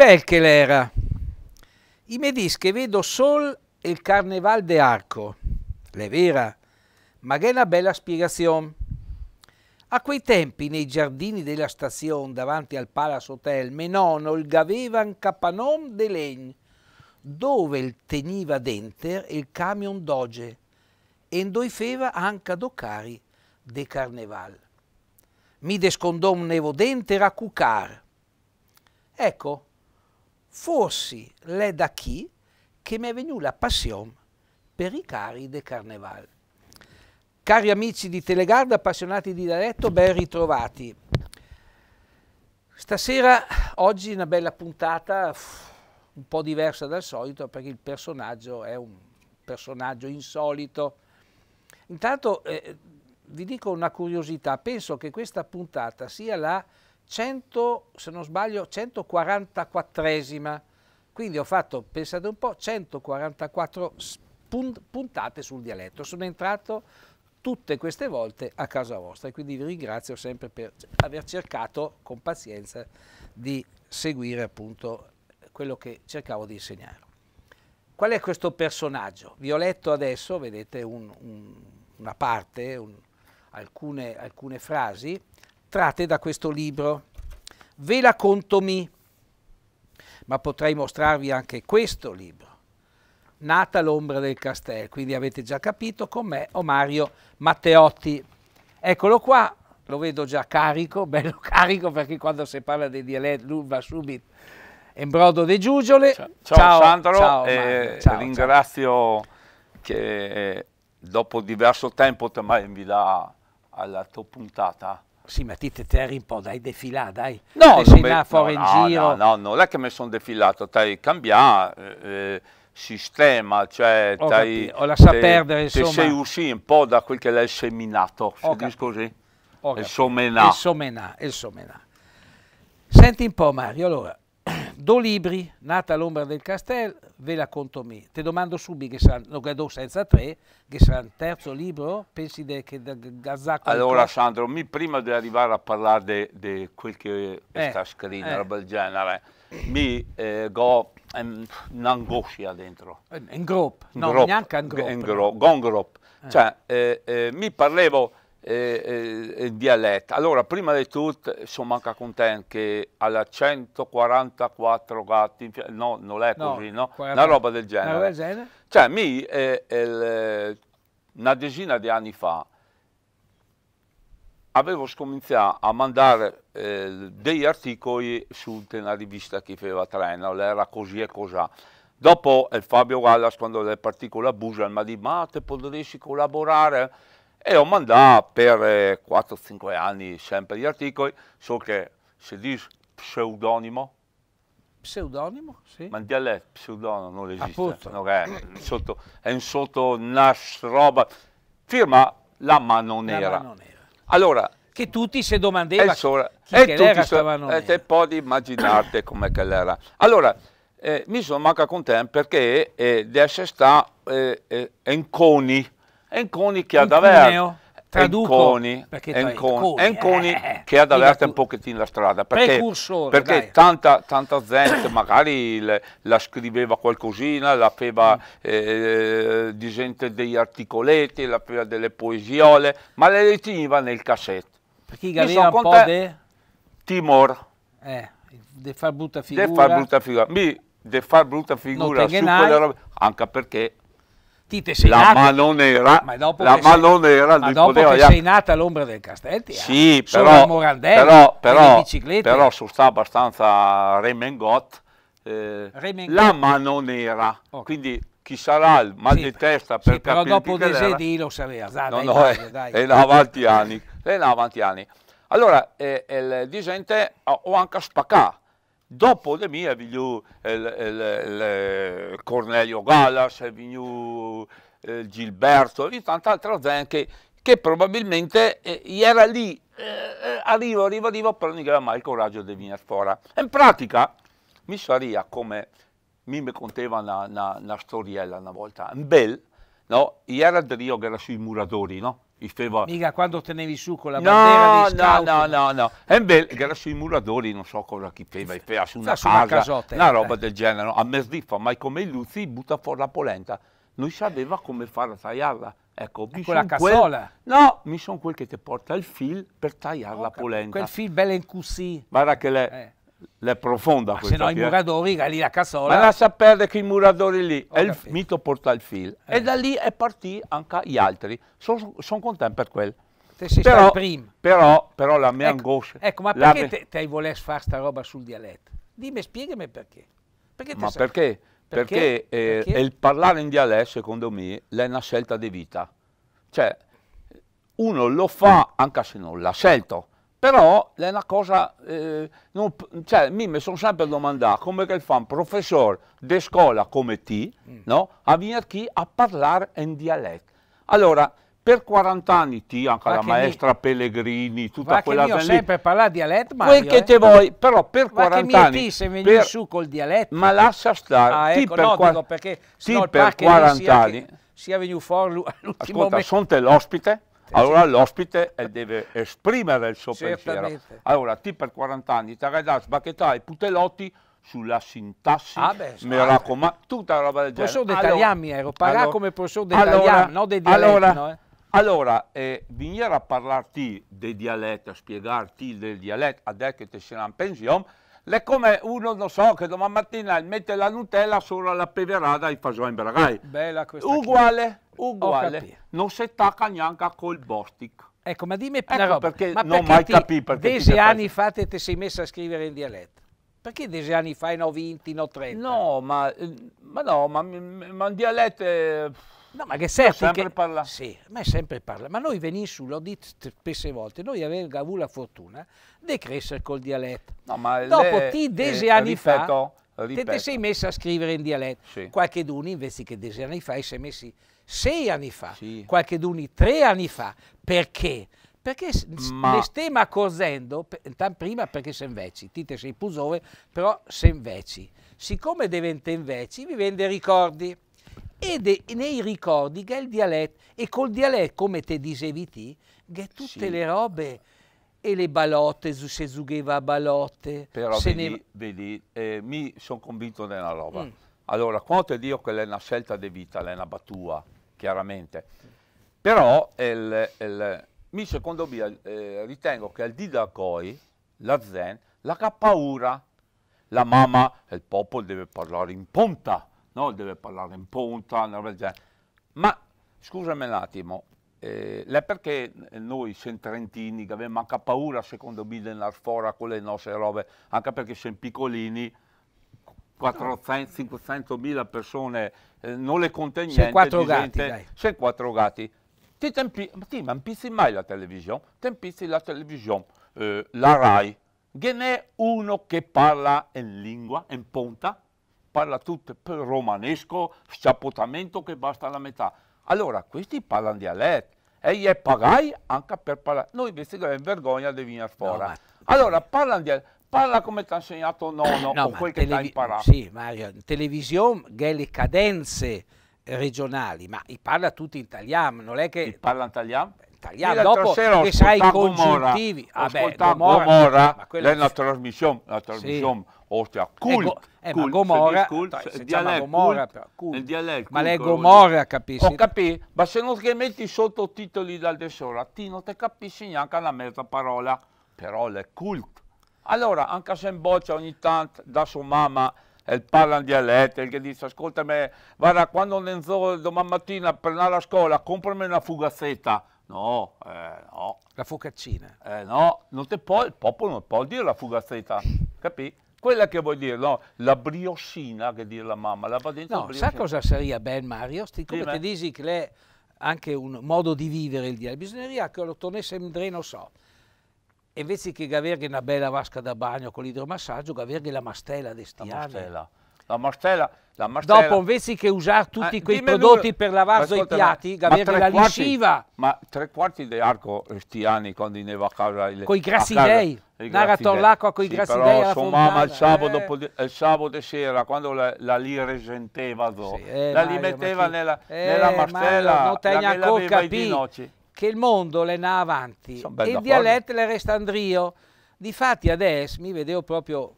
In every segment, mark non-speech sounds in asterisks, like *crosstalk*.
Belkelera. I medis che vedo sol e il carneval de arco. Le vera, ma che è una bella spiegazione. A quei tempi, nei giardini della stazione, davanti al Palace Hotel, Menono il un capanon de legn, dove il teniva denter il camion doge, e indoifeva anche docari de carneval. Mi descondò nevo denter a cucar. Ecco, fossi le da chi che mi è venuta la passione per i cari del Carneval. Cari amici di Telegarda, appassionati di dialetto, ben ritrovati. Stasera, oggi, una bella puntata, un po' diversa dal solito, perché il personaggio è un personaggio insolito. Intanto eh, vi dico una curiosità, penso che questa puntata sia la 100, se non sbaglio, 144esima, quindi ho fatto, pensate un po', 144 puntate sul dialetto, sono entrato tutte queste volte a casa vostra e quindi vi ringrazio sempre per aver cercato con pazienza di seguire appunto quello che cercavo di insegnare. Qual è questo personaggio? Vi ho letto adesso, vedete, un, un, una parte, un, alcune, alcune frasi, tratte da questo libro. Ve la conto mi, ma potrei mostrarvi anche questo libro, Nata l'ombra del castello, quindi avete già capito con me Omario Matteotti. Eccolo qua, lo vedo già carico, *laughs* bello carico perché quando si parla dei dialetti lui va subito. Embrodo De Giugiole. Ciao, ciao Sandro, ciao, eh, ciao, ringrazio che eh, dopo diverso tempo ti hai invitato alla tua puntata sì, ma ti terri un po', dai, defilà, dai. No, sei là no, in giro. No, no, non è che mi sono defilato, stai cambiare eh, eh, sistema, cioè... Ho, tai, capito, ho lasciato perdere, insomma. Te sei uscito un po' da quel che l'hai seminato, si dice così? Ho il somenà. Il somenà, il somenà. Senti un po' Mario, allora, Do Libri, nata all'ombra del castello, ve la conto me. Te domando subito, che sarà, no, do senza tre, che sarà il terzo libro? Pensi de, che da Gazzacco... Allora Sandro, mi prima di arrivare a parlare di quel che eh, sta scritto, eh. roba del genere, mi eh, go un'angoscia dentro. Eh, in groppo, no, neanche in groppo. In groppo, no. gro, gro, eh. Cioè, eh, eh mi parlevo e, e, dialetto. Allora, prima di tutto, sono anche contento che alla 144 gatti, no, non è così, no? no? Una roba del genere. Una roba del genere. Cioè, mi, eh, eh, una decina di anni fa, avevo cominciato a mandare eh, degli articoli su una rivista che faceva Treno, era così e cosà. Dopo Fabio Gallas, quando le particole abusano, mi ha detto, ma te potresti collaborare? e ho mandato per 4-5 eh, anni sempre gli articoli, so che se dice pseudonimo, Pseudonimo? Sì. Ma in dialetto pseudonimo non esiste. Non è, sotto, è un sotto roba. Firma la mano nera. Allora, che tutti si domandavano chi e che era se, mano e te puoi immaginarti *coughs* come che l'era. Allora, eh, mi sono mancato con te perché eh, adesso sta eh, eh, Enconi, Enconi che ad aver traduco Enconi, Enconi, Enconi eh, che ad averti un pochettino la strada perché, perché tanta, tanta, gente *coughs* magari le, la scriveva qualcosina la feva mm. Eh, eh, di gente degli articoletti la feva delle poesiole ma le ritiva nel cassetto perché i aveva un po' di timor eh, di far brutta figura di far brutta figura, far brutta figura no, su quelle robe anche perché partite sei la nata, mano nera, ma dopo la mano sei, nera ma dopo che gli... sei nata all'ombra del Castelli sì, ah, però, Morandelli però, però, biciclette però so sta abbastanza Remengot, eh, Remengot la mano nera okay. quindi chi sarà il mal sì, di testa per sì, però dopo De Sedi lo sapeva dai, no, no, dai, è, dai. è là avanti anni è avanti anni allora eh, eh il disente ho anche spaccato Dopo de mi è venuto Cornelio Gallas, è venuto eh, Gilberto e tante altre gente che, che probabilmente eh, era lì, eh, eh, arrivo, arrivo, arrivo, però non aveva mai il coraggio di venire fuori. In pratica mi sarebbe come mi conteva una, una, una storiella una volta, un bel, no? era Rio che era sui muratori, no? Steva... Mica quando tenevi su con la no, bandiera di scout. No, no, no, no. E beh, era sui muratori, non so cosa chi feva, feva su una, su una, casotta, una eh. roba del genere. No? A fa mai come Luzzi, butta fuori la polenta. Non sapeva come fare a tagliarla. Ecco, mi la cassola. Quel... No, mi sono quel che ti porta il fil per tagliare oh, la polenta. Quel fil bello in cusì. Guarda che le... Eh l'è profonda questa. Se no i muratori che lì la cassola. Ma lascia perdere che i muratori lì, Ho è il mito porta il fil. Eh. E da lì è partito anche gli altri. Sono son contento per quello. però, Però, però, la mia ecco, angoscia... Ecco, ma perché te, te voler fare sta roba sul dialetto? Dimmi, spiegami perché. perché ma perché? Perché, perché? Eh, perché? il parlare in dialetto, secondo me, è una scelta di vita. Cioè, uno lo fa anche se non l'ha scelto però è una cosa, eh, non, cioè, mi sono sempre domandato come che fa un professore di scuola come te, mm. no? a venire qui a parlare in dialetto. Allora, per 40 anni ti, anche va la maestra mi... Pellegrini, tutta quella che io sempre parlare dialetto, ma Quel che eh. te vuoi, però per va 40 anni... Ma che mi ti se venivi su col dialetto... Ma lascia stare, ah, ecco, per, no, qua... perché, ti per 40 anni... Sia, sia venuto fuori *laughs* l'ultimo... Ascolta, sono te l'ospite? Allora l'ospite eh, deve esprimere il suo pensiero. Allora, ti per 40 anni, Taradà, Sbacchettà e Putelotti sulla sintassi, ah beh, mi ah, raccomando, tutta la roba del genere. Professor d'Italian allora, ero, parà allora, come professor d'Italian, allora, non dei dialetti. Allora, no, eh. allora eh, venire a parlarti dei dialetti, a spiegarti del dialetto, a dire che te sei in pensione, è come uno, non so, che domani mattina mette la Nutella solo alla peverada ai fagioli in Beragai. Bella questa. Uguale, uguale. Non si attacca neanche col bostic. Ecco, ma dimmi ecco roba. perché ma non perché mai ti, capì perché Desi anni fa te ti sei messa a scrivere in dialetto. Perché desi anni fa no 20, no 30? No, ma, eh, ma no, ma, ma in dialetto... È... Eh, No, ma che serve? Sempre che... parla. Sì, ma sempre parla. Ma noi venissu, l'ho detto spesse volte, noi avevamo avuto la fortuna di crescere col dialetto. No, ma Dopo ti eh, desi eh, anni ripeto, fa, ripeto. te ti sei messa a scrivere in dialetto. Sì. Qualche d'uno invece che desi anni fa, si è messi sei anni fa, sì. qualche d'uno tre anni fa. Perché? Perché ma... ne stiamo accorgendo, prima perché se invece, ti te sei pusove, però se invece. Siccome diventa invece, vi vende ricordi ed è nei ricordi che è il dialetto e col dialetto come te dicevi ti che tutte sì. le robe e le balotte se zugheva a balotte però vedi, ne... vedi eh, mi sono convinto della roba mm. allora quando ti Dio che è una scelta di vita è una battuta chiaramente però el, el, mi secondo me eh, ritengo che al di da coi la zen la ha paura la mamma il popolo deve parlare in punta no? deve parlare in punta, Ma scusami un attimo, eh, è perché noi trentini che abbiamo anche paura secondo me di andare fuori con le nostre robe, anche perché siamo piccolini, 400-500 persone, eh, non le conta niente. C'è quattro gatti, dai. C'è quattro gatti. Ti, tempi, ma ti impizzi mai la televisione? Ti la televisione, eh, la RAI. Che ne è uno che parla in lingua, in punta, parla tutto per romanesco, sciapotamento che basta la metà. Allora, questi parlano dialetto e gli è pagai anche per parlare. Noi invece che vergogna di venire fuori. No, allora, parlano dialetto parla come ti ha insegnato nonno no, o quel che ti ha imparato. Sì, Mario, eh, televisione, che le cadenze regionali, ma parla tutto in italiano, non è che... Parla in italiano? italiano. Dopo che sai i congiuntivi. Vabbè, Gomorra, Gomorra è una trasmissione, una trasmissione sì. ostia. Cool. eh, ma Gomorra, cult, cioè, si chiama Gomorra, cult, però, cult. Dialetto, ma lei Gomorra capisci? Ho capito, ma se non che metti i sottotitoli dal tesoro, ti non te capisci neanche una mezza parola, però è cult. Allora, anche se in boccia ogni tanto da sua mamma e parlano dialetto, che dice ascolta me, guarda quando Nenzo domani mattina per andare a scuola comprami una fugazzetta, No, eh, no. La focaccina. Eh, no, non te può, il popolo non può dire la fugazzità, capì? Quella che vuol dire, no, la brioscina che dire la mamma, la va dentro No, sa cosa sarebbe ben Mario? Siccome sì, ti dici che è anche un modo di vivere il diario, bisognerebbe che lo tornasse in dreno so. E invece che avere una bella vasca da bagno con l'idromassaggio, avergli la mastella destinata. La mastella. La mastella Dopo invece che usare tutti ah, quei prodotti due... per lavarsi i piatti, avere la lisciva. Ma tre quarti di arco eh, stiani quando andava a casa. con i grassidei. Narator l'acqua con i sì, grassidei alla mamma il sabato, eh. il sabato sera, quando la, la lì resenteva, sì, eh, la li metteva ma nella, eh, nella martella, non la aveva capì. i dinoci. Che il mondo le na avanti e il dialetto le resta andrio. Difatti adesso mi vedevo proprio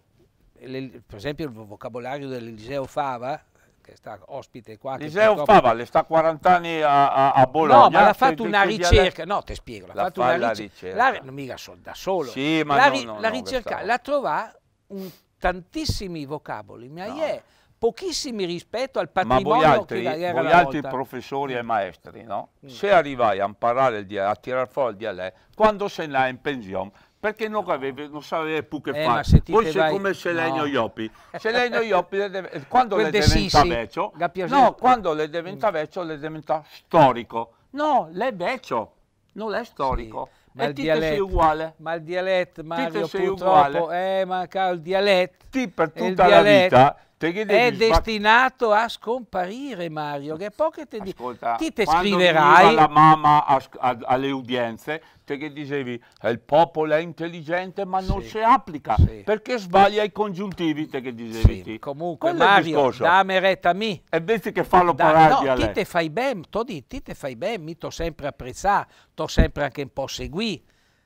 le, per esempio il vocabolario dell'Eliseo Fava, che sta ospite qua. Liseo Fava le sta 40 anni a, a, a Bologna. No, ma l'ha cioè, fatto una ricerca. No, ti spiego, l'ha fatto fa una ricerca. La, non mica da solo. Sì, ma la, no, no, la no, ricerca, l'ha trovata tantissimi vocaboli, ma no. è pochissimi rispetto al patrimonio ma voi altri, che voi altri volta. professori e maestri, no? Mm. Se arrivai a imparare il dialetto, a tirar fuori il dialetto, quando se n'è in pensione perché non, avevi, non sapeva più che eh, fare. Poi c'è come Selenio no. Ioppi. Selenio Ioppi, *laughs* quando Quel le diventa Sisi, vecchio, no, quando le diventa vecchio, le diventa storico. No, l'è vecchio, non è storico. Sì. Ma il, dialetto, ma il dialetto, Mario, purtroppo, uguale. eh, manca il dialetto. Ti per tutta la vita è destinato a scomparire Mario, che poche te Ascolta, ti te scriverai. la mamma a, a, alle udienze, te che dicevi il popolo è intelligente ma non sì, si applica sì. perché sbaglia i congiuntivi, te che dicevi. Sì. Comunque Quello Mario, dame retta mi. E vedi che fallo parare no, a ti te fai ben, to di, ti te fai ben, mi t'ho sempre apprezzato, t'ho sempre anche un po' seguì,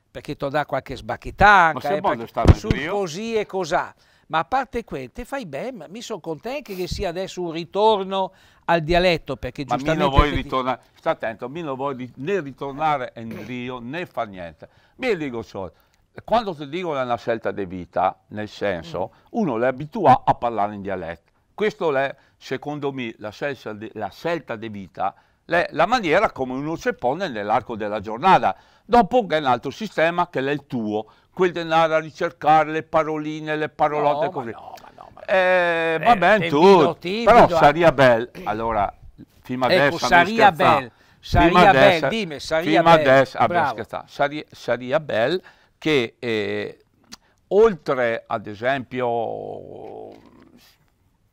perché ti dà qualche sbacchettata anche, eh, perché, su così e cos'ha. Ma a parte quel, te fai bene, mi sono contento che sia adesso un ritorno al dialetto, perché Ma giustamente... Ma vuoi ritornare, ti... sta attento, mi non vuoi né ritornare in Dio, né fare niente. Mi dico solo, quando ti dico è una scelta di vita, nel senso, mm. uno è abituato a parlare in dialetto. Questo è, secondo me, la scelta di, la scelta di vita, la maniera come uno si pone nell'arco della giornata. Dopo c'è un altro sistema che è il tuo, quel denaro a ricercare le paroline, le parolotte no, così. no, ma no, ma... Eh, va eh, bene tu, però eh. saria bel, allora, prima ecco, destra saria bel, saria bel, dimmi, saria prima bel. Destra, ah, saria, saria bel che eh, oltre ad esempio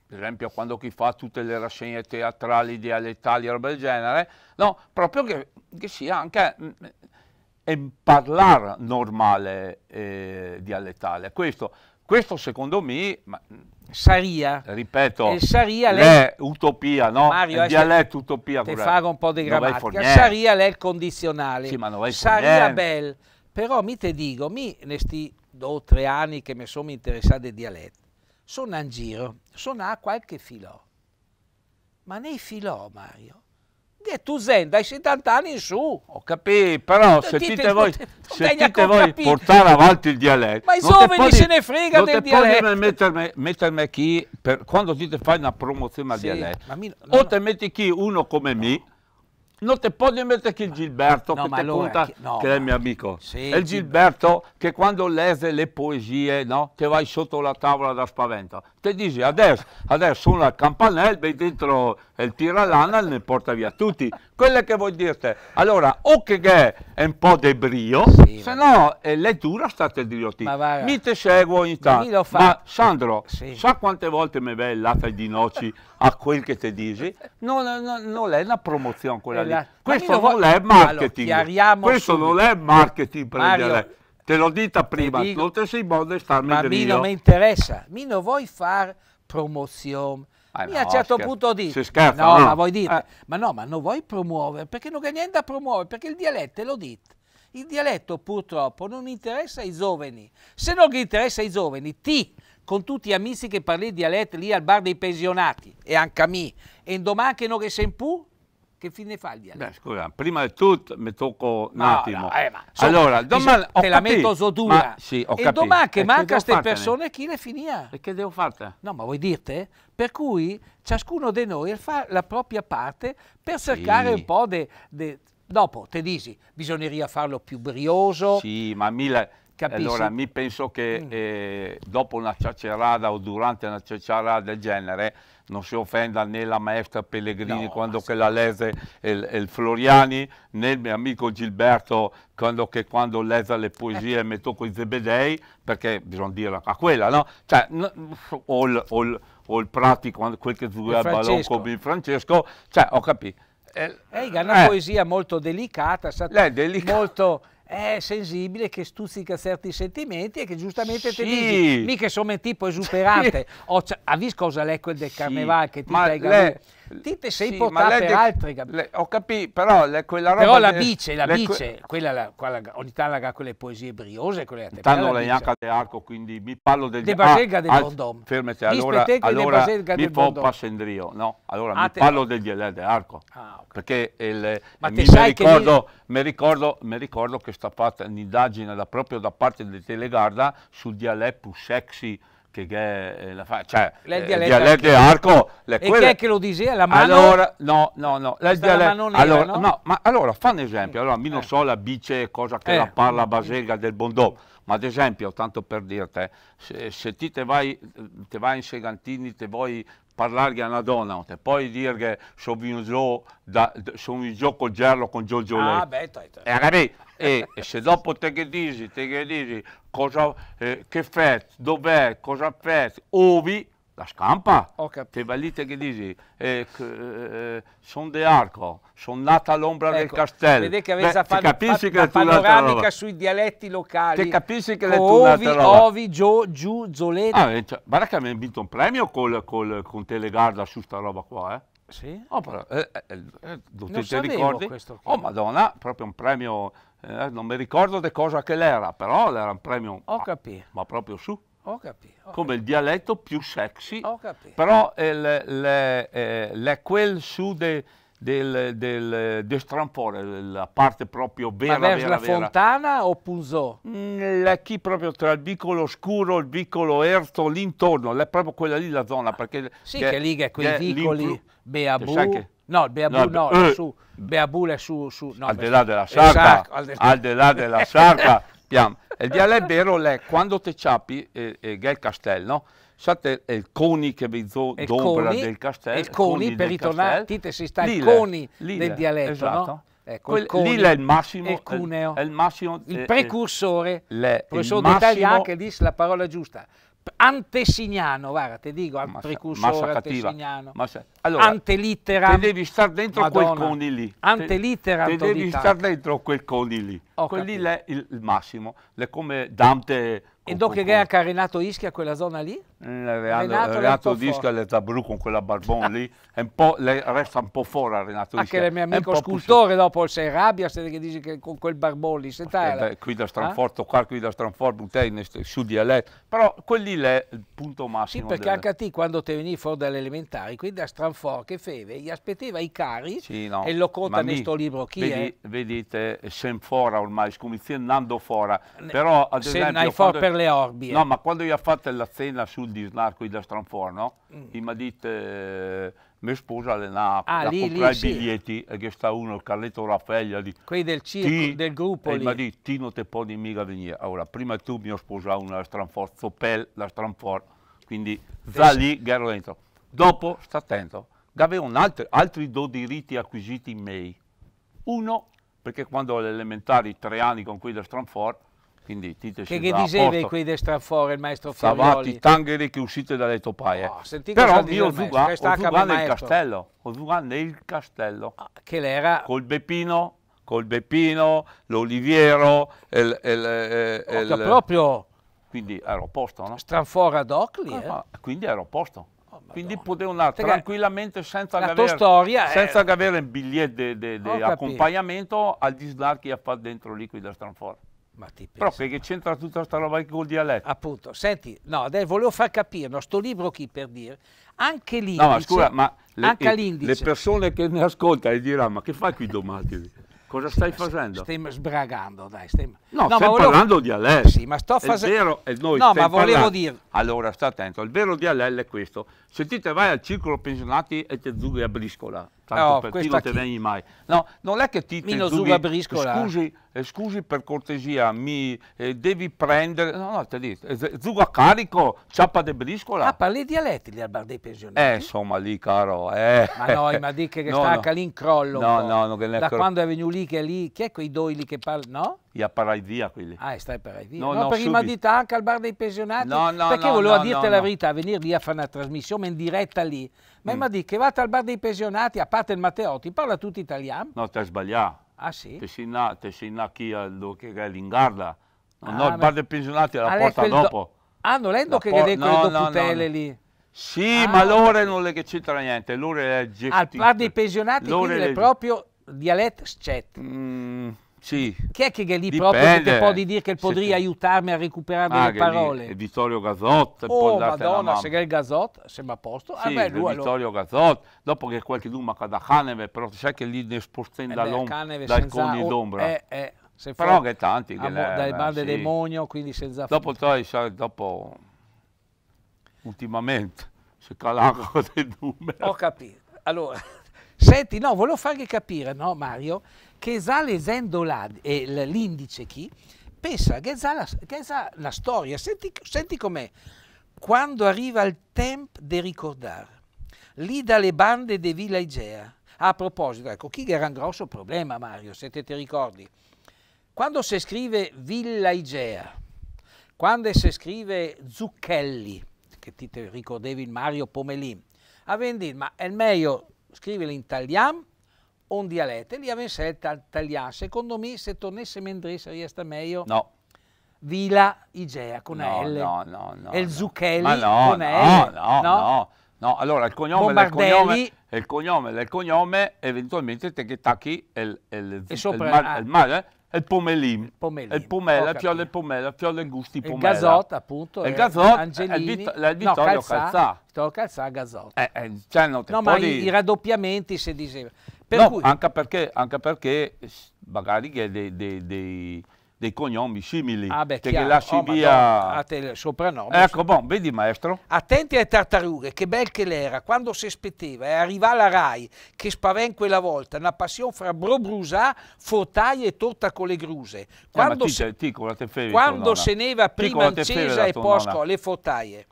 per esempio quando chi fa tutte le rassegne teatrali dialettali e roba del genere, no, proprio che, che sia anche mm, e parlare normale eh, dialettale. Questo, questo secondo me ma, Saria. Ripeto, eh, Saria lei, utopia, no? Mario, il eh, dialetto utopia. Per fare un po' di grammatica. Saria è il condizionale. Sì, ma non vai Saria bel. Però mi te dico, mi ne due o tre anni che mi sono interessato ai dialetti, Sono in giro, sono a qualche filò. Ma nei filò, Mario, e tu sei dai 70 anni in su. Ho capito, però T sentite ti, voi, te, sentite voi portare avanti il dialetto. Ma i giovani se ne frega del dialetto. mettermi, mettermi chi, per, quando ti fai una promozione al sì, dialetto, mi, no, o no. te metti chi, uno come no. me, non ti puoi mettere che il Gilberto, no, che, allora, punta, che, no, che è il mio amico. Sì, è il Gilberto che quando lese le poesie, no, che vai sotto la tavola da spavento, Ti dici adesso, adesso suona il campanello e dentro il tiralana ne porta via tutti. Quello che vuoi dirti, allora, o che è un po' di brio, sì, se no è lettura state dirotti. Mi te seguo ogni tanto. Ma Sandro, sì. sa quante volte mi vai l'ata di noci a quel che ti dici? Non, non, non è una promozione quella lì. La... Questo non vo- è marketing. Allora, Questo subito. non è marketing prendere. te l'ho detto prima, dico, non te sei modo starmi Ma mi non mi interessa. Mi non vuoi fare promozione. Ah, no, a un certo scherzo. punto dici, scherza, no, no, ma vuoi dire, eh. ma no, ma non vuoi promuovere, perché non c'è niente a promuovere, perché il dialetto lo dite. Il dialetto purtroppo non interessa ai giovani. Se non gli interessa ai giovani, ti, con tutti gli amici che parli dialetto lì al bar dei pensionati, e anche a me, e domani che non che sei in pu, che fine fa il dialetto? Beh, scusa, prima di tutto mi tocco un no, attimo. No, eh, so, allora, domani, te la metto sodura. sì, ho e domani che e manca queste persone chi le finia? E che devo fartene? No, ma vuoi dirte? Per cui ciascuno di noi fa la propria parte per cercare sì. un po' di... Dopo, te dici, bisognerebbe farlo più brioso. Sì, ma mille Capisci? Allora mi penso che mm. eh, dopo una ciacerada o durante una ciacerada del genere non si offenda né la maestra Pellegrini no, quando che la lese il, il, Floriani, né il mio amico Gilberto quando, che quando lesa le poesie eh. metto con i zebedei, perché bisogna dire a quella, no? Cioè, o, il, o, il, o il Prati, quando, quel che giù il ballon come il Francesco, cioè ho capito. Eiga eh, eh, è una eh. poesia molto delicata, molto è sensibile, che stuzzica certi sentimenti e che giustamente sì. te dici, mica sono un tipo esuperante. Sì. Oh, ha visto cosa l'è quel del sì. carnevale che ti Ma Dite se sì, ipotate per altri Gabriele. ho capito, però le, quella roba... Però la bice, la bice, quella, la, quella, ogni tanto ha quelle poesie briose, quelle a Tanto la gnacca de arco, quindi mi parlo del... De Baselga ah, del Bondom. Fermati, allora, allora mi fa un passendrio, no? Allora ah, mi parlo del dialetto de arco, ah, perché mi ricordo che sta fatta un'indagine proprio da parte del Telegarda sul dialetto più sexy che è la fa- cioè, il eh, dialetto, è arco le e quelle... chi è che lo dice? la mano allora no no no la dialetto, nera, allora, no? no? ma allora fa un esempio allora Mino eh. Sola dice cosa che eh. la parla Basega del Bondò ma ad esempio, tanto per dirti, eh, se, se ti te vai, te vai in Segantini, te vuoi parlare a una donna, te puoi dire che sono venuto da, sono venuto con Gerlo, con Giorgio ah, Letti. Ah, beh, toi, toi. E, e, e, se dopo te che dici, te che dici, cosa, eh, che fai, dov'è, cosa fai, ovi, la scampa? Te valite che dici? Eh, eh, eh sono de arco, sono nata all'ombra ecco, del castello. Vedi che aveva fatto una panoramica sui dialetti locali. Te capisci che l'è Ovi, Ovi, Gio, Giù, Zoletta. Ah, eh, cioè, guarda che abbiamo vinto un premio col, col, con Telegarda su sta roba qua, eh? Sì? Oh, però, eh, eh, eh non ti ricordi? Oh, madonna, proprio un premio, non mi ricordo di cosa che l'era, però era un premio... Ho capito. Ma proprio su. Ho capito. Ho come capito. il dialetto più sexy. Ho capito. Però è eh, eh, quel sud del, del, del strampore, la parte proprio vera, Ma vera, la fontana o Punzò? È mm, chi proprio tra il vicolo scuro, il vicolo erto, l'intorno, è proprio quella lì la zona. Ah, perché sì, che, che lì che quei vicoli, Beabù, che no, Beabù no, no eh, su, Beabù è su, su no, al di là della sarta, al di là della sarta. *laughs* Piam. Il dialetto vero è quando te ciappi, eh, eh, che è il castello, Sate il coni che vi do, d'ombra del castello. Il coni, per ritornare, tite si sta il coni del dialetto, esatto. no? Ecco, Quel, il coni, Lille è il massimo, il cuneo, è il, massimo, il eh, eh, precursore. Le, il professor Dettaglia anche lì la parola giusta antesignano, guarda, ti dico, al massa, precursore massa antesignano. Massa. Allora, antelitteram. Te devi star dentro Madonna. quel coni lì. Antelitteram. Te, te devi star dentro quel coni lì. Ho quel lì è il, il massimo. È come Dante... E dopo che hai carinato Ischia, quella zona lì? Eh, Renato, Renato, Renato Disco e Tabru con quella barbone lì resta un po' fuori fora Renato Disco anche il mio amico scultore dopo se rabbia se che dici che con quel barbone lì se tale qui da Stranforto eh? qua qui da Stranforto in su di Alet però quelli è il punto massimo sì perché anche a te quando te venivi fuori dalle elementari qui da Stranforto che feve gli aspettava i cari sì, no. e lo conta in questo libro chi vedi, è? vedete sem fora ormai scomiziando fora però ad esempio se hai for per le orbie no ma quando gli ha fatto la cena sul di Snarco da Stranforno, mm. mi ha detto, eh, mia sposa le ha ah, lì, lì, i biglietti, sì. e che sta uno, il Carletto Raffaella, di, quelli del circo, ti, del gruppo e lì. E mi ha detto, ti non te puoi mica venire. Allora, prima tu mi ho sposato una Stranfor, Zopel, la Stranfor, quindi da lì che ero dentro. Dopo, sta attento, avevo altro, altri due diritti acquisiti in me. Uno, perché quando alle elementari, tre anni con quelli da Stranfor, quindi Tite che, che diceva quei de il maestro Flavioli? Stavati tangere che uscite dalle topaie. Oh, Però io ho Zugan nel castello, ho Zugan nel castello. Ah, che l'era? Col Beppino, col Beppino, l'Oliviero, il, il, il, il, proprio... Quindi ero a posto, no? Stranfora ad Ocli, ah, eh? ma, Quindi ero a posto. Oh, quindi potevo andare tranquillamente senza avere, senza è... avere il biglietto di accompagnamento al dislar a ha dentro lì qui da Stranfora. Ma ti pensi, Però che, che c'entra tutta questa roba anche col dialetto? Appunto, senti, no, adesso volevo far capire, no, sto libro chi per dire, anche l'indice... No, ma scusa, ma le, eh, le persone che ne ascoltano diranno, ma che fai qui domani? *laughs* Cosa stai facendo? Stiamo sbragando, dai. Stiamo... No, no, stiamo volevo... parlando di Alè. Sì, ma sto facendo... È vero, No, ma volevo parlando... dire... Allora, sta attento, il vero di Alè è questo. Sentite, vai al circolo pensionati e te zughi a briscola tanto oh, per ti non te ne mai. No, non è che ti Mino te, tu di, scusi, eh, scusi per cortesia, mi eh, devi prendere, no, no, te dico, eh, zuga carico, ciappa di briscola. Ah, parli dialetti lì al bar dei pensionati? Eh, insomma, lì, caro, eh. Ma no, ma di che, *laughs* no, stacca no. lì in crollo. No, no, non che ne Da quando è venuto lì che è lì, chi è quei doi lì che parlano, no? a Paraivia quelli. Ah, stai a Paraivia? No, no, no prima subito. di Tanca al bar dei pensionati. No, no, perché no, volevo no, dirti la verità, venire lì a fare una trasmissione in diretta lì. Ma mm. mi dice che vado al bar dei pensionati, a parte il Matteotti, parla tutto italiano. No, ti hai sbagliato. Ah sì? Te sei na, te sei na chi eh, è l'ingarda. No, ah, no, il bar dei pensionati è la ah, porta dopo. Ah, non è che vede quelle no, doputele lì? Sì, ah, ma loro non le che c'entra niente, l'ore è... Al bar dei pensionati quindi è proprio dialetto scet. Mm. Sì. Chi è che è lì Dipende. proprio che può dire che potrei aiutarmi a recuperare ah, delle parole? È Vittorio Gazzotto. Oh, madonna, se è Gazzotto, sembra a posto. Ah, sì, ah, beh, lui, Vittorio allora. Gasotta. Dopo che qualche duma cada caneve, però sai che lì ne spostendo eh, dai coni d'ombra. Eh, eh. Se però che tanti che lei, dai eh, bande sì. demonio quindi senza dopo poi dopo ultimamente se calanco dei numeri ho capito allora *laughs* senti no volevo fargli capire no Mario che Zal esendo l'indice chi, pensa che Zal la storia, senti, senti com'è, quando arriva il tempo di ricordare, lì dalle bande di Villa Igea, a proposito, ecco, chi era un grosso problema Mario, se te ti ricordi, quando si scrive Villa Igea, quando si scrive Zucchelli, che ti ricordavi il Mario Pomelin, a vendere, ma è meglio scriverlo in italiano un Ondialete, lì avevano scelto tagliare. Secondo me, se tornasse Mendri, sarebbe meglio. No. Villa Igea con no, L. No, no, no. E il no. Zucchelli no, con no, L. No, no, no. No, allora il cognome del cognome, il cognome del cognome, eventualmente te che tacchi il, il, il, sopra, il, mar, ah, il mare, eh? il pomelin, il pomelin, il pomella, il fiole pomella, fiole gusti pomella. Il gazot, appunto. Il eh, gazot, eh, Angelini, il, vit- il Vittorio no, Calzà. Vittorio Calzà, gazot. Eh, eh, no, ma i, i raddoppiamenti se diceva. Per no, cui... anche, perché, anche, perché, magari che dei, dei, dei dei cognomi simili ah beh, che lasci oh, via a te il soprannome ecco sopranome. bon, vedi maestro attenti alle tartarughe che bel che l'era quando si aspettava e eh, arrivava la Rai che spaventa quella volta una passione fra brobrusà fortaglia e torta con le gruse eh, quando, eh, se, tico, quando se neva prima il Cesa e Posco le fortaglie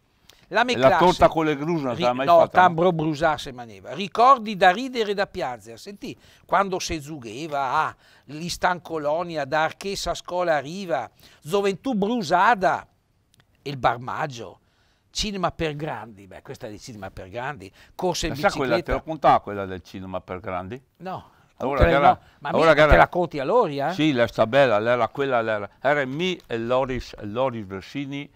la, la torta con le grusole non mai no, fatta. No, tambro brusasse maneva. Ricordi da ridere e da piangere. Sentì, quando se zugheva, ah, l'istan colonia, da archessa scuola arriva, gioventù brusada, il barmaggio. Cinema per grandi, beh, questa è di cinema per grandi, corse in bicicletta. Quella, te l'ho contata quella del cinema per grandi? No, allora, era, no. ma allora, gara, te la conti a Loria? Eh? Sì, la sta bella, era quella, era, era me e Loris, Loris Versini,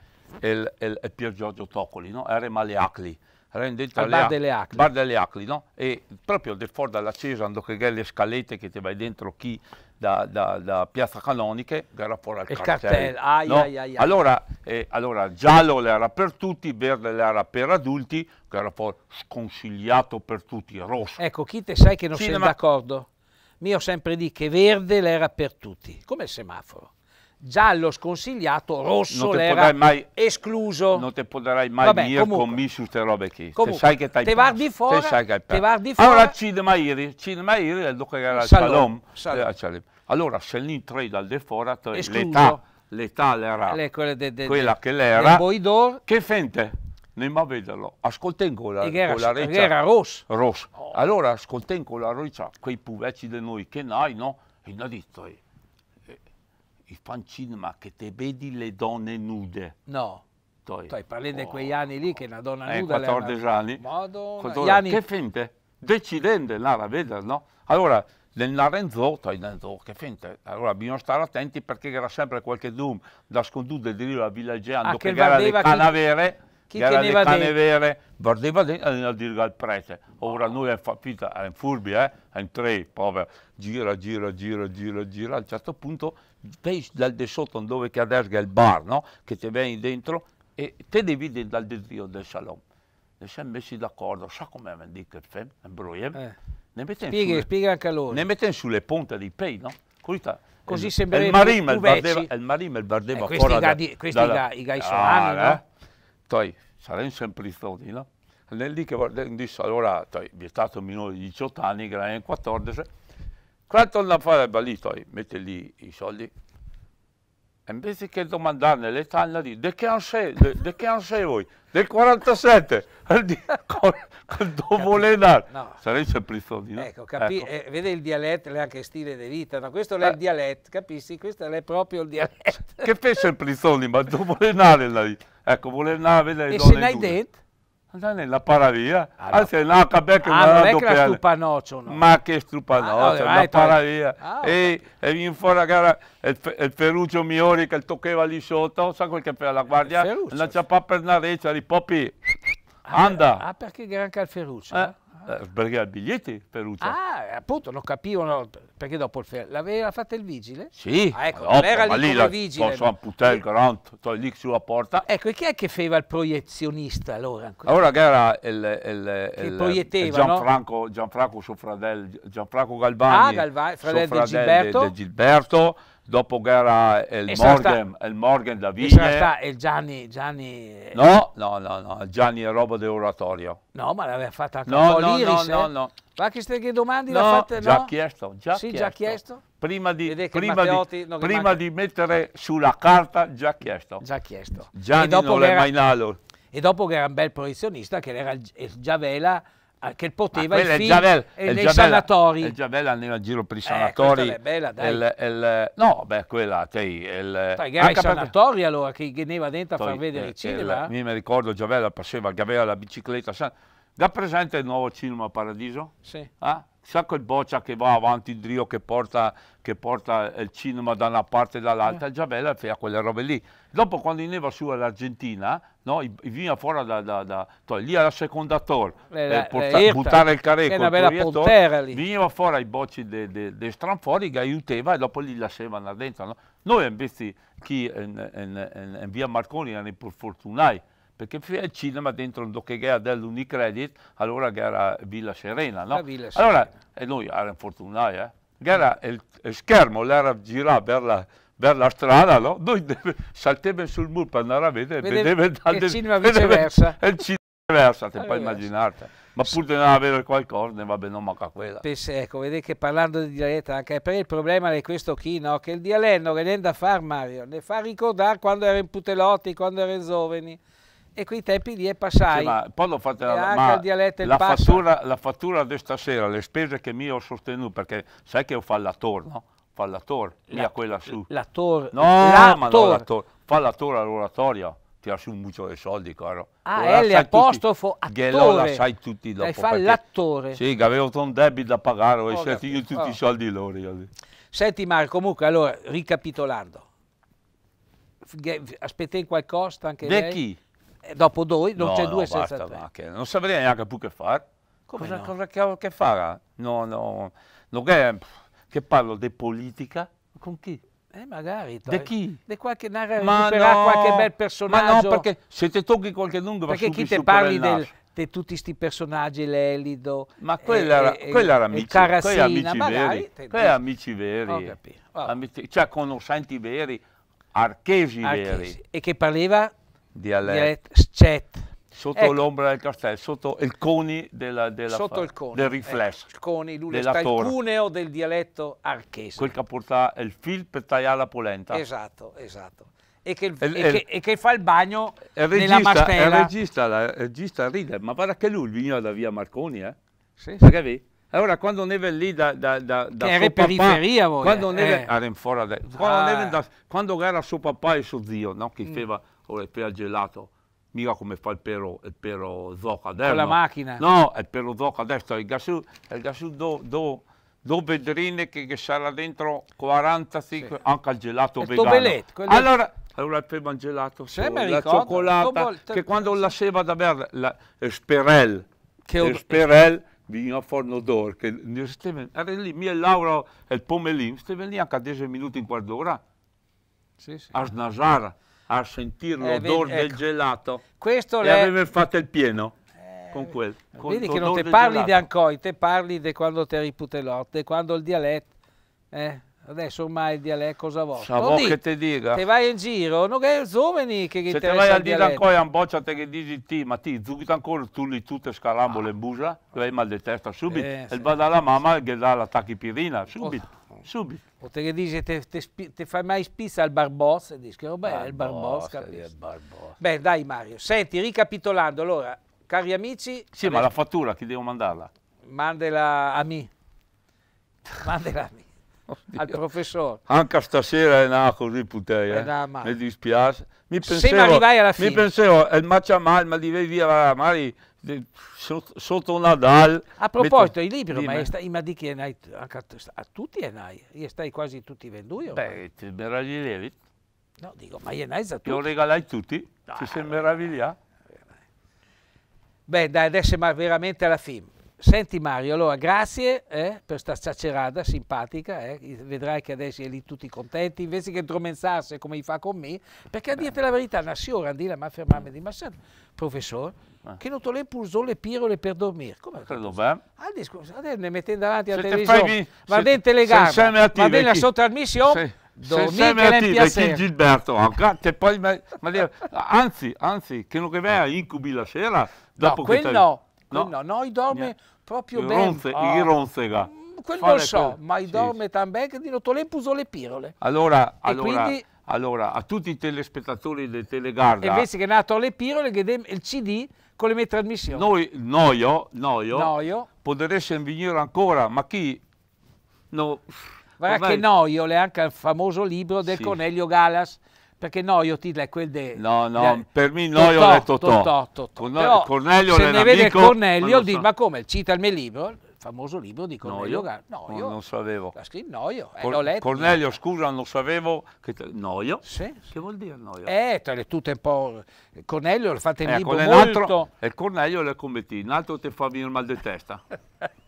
il, il, il Pier Giorgio Toccoli, no? Erem alle Acli. Dentro al bar delle Acli, bar delle Acli no? e proprio del Ford alla Cesa, andò che le scalette che ti vai dentro chi da, da, da, Piazza Canoniche, che era fuori al il cartello. Ai, no? ai, ai, allora, eh, allora, giallo l'era per tutti, verde l'era per adulti, che era fuori sconsigliato per tutti, rosso. Ecco, chi te sai che non Cinema... sei d'accordo? Mio sempre di che verde l'era per tutti, come il semaforo giallo sconsigliato, rosso l'era mai, escluso. Non te potrai mai venire con me su queste robe qui. Comunque, sai che t'hai te perso. Di fuori, te sai che hai Allora cinema ieri, cinema ieri è il che era il salom. Allora se l'intredo al de fora, l'età, l'età l'era, quella che l'era, che fente? Non mi vederlo, ascolten con la, era, Era rosso. Oh. rosso. Allora ascolten con la reccia quei puvecci di noi che nai, no? E non dico, fan cinema che te vedi le donne nude. No. Toi. Toi, parli oh. di quegli anni lì che la donna eh, nuda... 14 una... anni. Madonna. 14 anni. Che finte? Decidente, la vedi, no? Allora, nella Renzo, toi, Renzo, che finte? Allora, bisogna stare attenti perché era sempre qualche doom da scondurre di lì la villeggiando, ah, che era le canavere... Chi chi era teneva le cane vere, guardava dentro eh, a dire al prete, ora noi è fapita, furbi, eh? è in tre, povero, gira, gira, gira, gira, gira, a un certo punto pensi dal di sotto dove che adesso è il bar, no? Che ti vieni dentro e te dividi dal di del salone. Ne siamo messi d'accordo, sa come mi dico il film, il broiem? Eh. spiega, sulle, spiega anche a loro. Ne mettono sulle punte dei pei, no? Questa, Così sembrerebbe il marime, il bardeva, il il bardeva eh, ancora. Questi, da, questi da, i gai sono ah, no? Eh? Toi, saremo sempre stati, no? Nel lì che disse allora, toi, vietato minore di 18 anni, che era in 14, quanto torna a fare il balistoi, mette lì i soldi. E invece che domandarne l'età, lì, di che anno sei voi? Del 47! Dove vuole andare? No. Sarei semplizzoni, no? Ecco, capi, ecco. Eh, vede il dialetto, è anche stile di vita, no? Questo è eh. il dialetto, capisci? Questo è proprio il dialetto. Che fece semplizzoni, ma dove vuole andare Ecco, vuole andare a vedere le E se n'hai detto? Andare nella paradia, allora, ah, anzi, no, a becca ah, non è che la strupanoccio, no? Ma che strupanoccio, ah, no, la paradia. Ah, e, e viene fuori la gara, il, il Ferruccio Miori che toccava lì sotto, sa quel che per la guardia, la ciappa per una reccia, i popi, ah, anda. Ah, perché Gran Calferruccio? Eh? eh? Eh, il biglietto per Perugia. Ah, appunto, non capivano perché dopo il ferro l'aveva fatto il vigile? Sì. Eh, ah, ecco, dopo, era lì il vigile. Posso amputare il grant, togli lì sulla porta. Ecco, e chi è che faceva il proiezionista allora? Allora che era il, il, che il, proietteva, il Gianfranco, no? Gianfranco suo fratello, Gianfranco Galvani. Ah, Galvani, fratello, fratello, fratello, Gilberto. De, de Gilberto dopoguerra El Morgan, sta, El Morgan da Vigna. Sta, e Gianni, Gianni... Eh, no, no, no, no, Gianni è roba di oratorio. No, ma l'aveva fatta anche no, no, Liris, no, no, eh? no. Ma che domande no, l'ha fatta? Già no, chiesto, già sì, chiesto. già chiesto. Prima di, prima, Matteotti, di, no, prima di, mettere sulla carta, già chiesto. Già chiesto. Gianni non l'è mai nato. E dopo che era un bel proiezionista, che era il Giavela Ah, che poteva il film Giavel, e nei sanatori. Il Giavel andava in giro per i eh, sanatori. Eh, bella, il, il, no, beh, quella, te, il, i sanatori per... allora, che veniva dentro a far vedere eh, il eh, cinema. mi ricordo Giavella passava, che la bicicletta. Da presente il nuovo cinema Paradiso? Sì. Ah? sacco di boccia che va avanti, Drio che porta, che porta il cinema da una parte e dall'altra, eh. già bella e fa quelle robe lì. Dopo quando andava su all'Argentina, no, veniva fuori da, da, da to, lì alla seconda tor, le, eh, eh porta, le, buttare il careco, il proiettor, veniva fuori i bocci dei de, de stranfori che aiutava e dopo li lasciavano dentro. No? Noi invece chi in, in, in, in via Marconi erano i fortunai, perché fai il cinema dentro un docheghea dell'Unicredit, allora era Villa Serena, no? Villa Serena. Allora, e noi eravamo fortunati, eh? Che il, il schermo, era girato per la per la strada, no? noi saltavamo sul muro per andare a vedere, vedeva, vedeva il cinema viceversa. Vedeva, il cinema viceversa, te puoi immaginarti. Ma pur di non avere qualcosa, ne va bene, non a quella. Pensa, ecco, vedete che parlando di dialetto, anche per il problema è questo chi, no? Che il dialetto che viene da far Mario, ne fa ricordare quando era in Putelotti, quando era in Zoveni e quei tempi lì è passai. ma poi lo fate la, ma la, fattura, la fattura di stasera, le spese che mi ho sostenuto, perché sai che ho fatto la torre, no? Fa la torre, lì quella su. La torre. No, la ma tor. no, la torre. Fa la torre all'oratorio tira su un buccio dei soldi, caro. Ah, L apostrofo eh, tutti, attore. Che la sai tutti dopo. Dai, fa l'attore. Sì, che avevo un debito da pagare, ho sentito tutti oh. i soldi loro. Io. Senti Marco, comunque, allora, ricapitolando. Aspettai qualcosa anche De lei? chi? Eh, dopo due non no, c'è no, due senza basta, Che, Non saprei neanche più che fare. Cosa, no? cosa che, che farà? No, no, no che, che parlo di politica? Con chi? Eh, magari. Di chi? Di qualche, ma no, qualche bel personaggio. Ma no, perché se ti tocchi qualche lungo Perché chi te parli del, di tutti questi personaggi, l'Elido. Ma quella eh, era, eh, quella era amici, Carassina, amici veri. Quella amici veri. cioè conoscenti veri, archesi, archesi. veri. E che parliva di Alet, Scet. Sotto ecco. l'ombra del castello, sotto il coni della, della sotto il coni, del riflesso. Ecco, il coni, lui sta torre. il cuneo del dialetto archese. Quel che porta il fil per tagliare la polenta. Esatto, esatto. E che, il, il, e, che, e che, fa il bagno il regista, nella mastella. Il regista, la, regista ride, ma guarda che lui veniva da via Marconi, eh? Sì. Perché allora quando neve lì da, da, da, da era periferia papà, voi quando eh. neve, eh. Ah, era in fuori da, quando, ah. da, quando era suo papà e suo zio no? che mm. faceva con le pere gelato, mica come fa il pero, il pero zocca adesso. Con la macchina? No, il pero zocca adesso, il gasù, il gasù do, do, do vedrine che, che sarà dentro 45, sì. anche il gelato il vegano. Tobelet, quello... Allora, allora il gelato, sì, la ricordo, cioccolata, tobol, che quando la seva da bere, la, sperel, che sperel, vino a forno d'or, che steven, era lì, mia Laura e il pomelino, steven lì anche a 10 minuti in quarto d'ora, sì, sì. a snasare a sentire l'odore eh, ecco. del gelato Questo e le... aveva fatto il pieno eh, con quel. Con vedi che non te parli di Ancoi, te parli di quando te riputelot, di quando il dialetto. Eh. Adesso ormai il dialetto cosa vuoi? Sa che ti dica. Te vai in giro, non il giovane che ti Se te vai a dire ancora in boccia te che dici ti, ma ti zucchita ancora tu lì tutte scalambole ah. in busa, lei mal di testa subito. Eh, e sì. va dalla mamma *laughs* e gli dà l'attacchi pirina, oh. subito. Oh. Subito. O te che dice te, te, te, fai mai spizza al barbossa e dici che oh, roba è il barbossa. Beh dai Mario, senti ricapitolando, allora cari amici... Sì ma la fattura chi devo mandarla? Mandela a me. Mandela a me al professore. Anche stasera è nata così puteia, eh? mi dispiace. Mi pensavo, mi arrivai il Maciamal, ma di via, magari eh, sotto Nadal. A proposito, i libri, ma, stai, ma di chi è a, a tutti è nai, io stai quasi tutti venduti. Beh, ti meraviglievi. No, dico, ma è nai a tutti. Lo regalai tutti, no, ci si meraviglia. Beh, dai, adesso è veramente alla fine. Senti Mario, allora grazie eh, per questa ciacerata simpatica, eh. vedrai che adesso è lì tutti contenti, invece che intromenzarsi come fa con me, perché a dirti la verità, una signora andì la fermarmi di Massan, professore, eh. Ah. che non te le impulsò le pirole per dormire. Come Credo bene. Al ah, discorso, adesso ne mettendo davanti alla televisione, va dentro telegramma, va dentro la sottotrasmissione, sì. Dormire che Chi Gilberto, grazie, poi, ma, ma, anzi, anzi, che non che vai incubi la sera, dopo no, quel no No, no, noi dorme yeah. proprio il ben. Ronze, oh. Ah, il ronzega. Quello lo so, quel... ma sì. dorme tan bene che di Notolepus o le pirole. Allora, allora, quindi... allora, a tutti i telespettatori del Telegarda... E invece che è nato le pirole, il CD con le mie trasmissioni. Noi, noio, noio, noio. potreste venire ancora, ma chi... No. Guarda che noio, è anche il famoso libro del sì. Cornelio Galas, perché Noio ti è quel de... No, no, de, per me Noio è Totò. totò, totò. Cornelio se ne vede amico, Cornelio, ma, so. ma come? Cita il mio libro, il famoso libro di Cornelio Noio. Noio. Non, non sapevo. Ha scritto Noio, eh, Cor- l'ho letto. Cornelio, scusa, non sapevo che... Noio? Sì. Che vuol dire Noio? Eh, tra le tutte un po'... Cornelio l'ha fatto in eh, libro molto... E Cornelio l'ha commettì, un altro ti fa venire mal di testa. *laughs*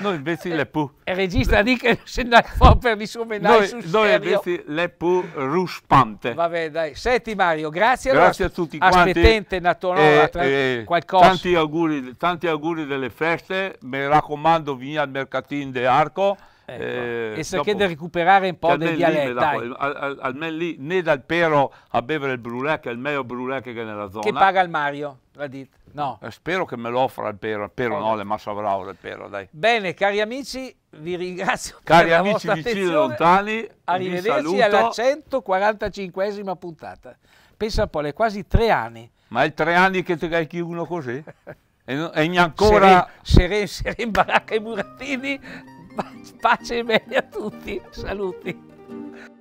Noi invece le pu. E regista di che se ne fa per risumenare suo sul noi Noi invece le pu ruspante. Vabbè, dai. Senti Mario, grazie. Grazie allora, a tutti quanti. Aspettente Natale, eh, eh, qualcosa. Tanti auguri, tanti auguri delle feste. Mi raccomando, vieni al mercatino de Arco. Ecco. Eh, e se chiede recuperare un po' del dialetto. Almeno lì, né dal pero a bevere il brulè, che è il meglio brulè che è nella zona. Che paga il Mario, la dite. No. Eh, spero che me lo offra il pero, il pero no, le massa bravo del pero, dai. Bene, cari amici, vi ringrazio cari amici vicini e lontani, arrivederci alla 145esima puntata. Pensa un po', le quasi tre anni. Ma è tre anni che ti calchi uno così? e, e ancora... Seren, Seren, Baracca e Muratini, pace e bene a tutti, saluti.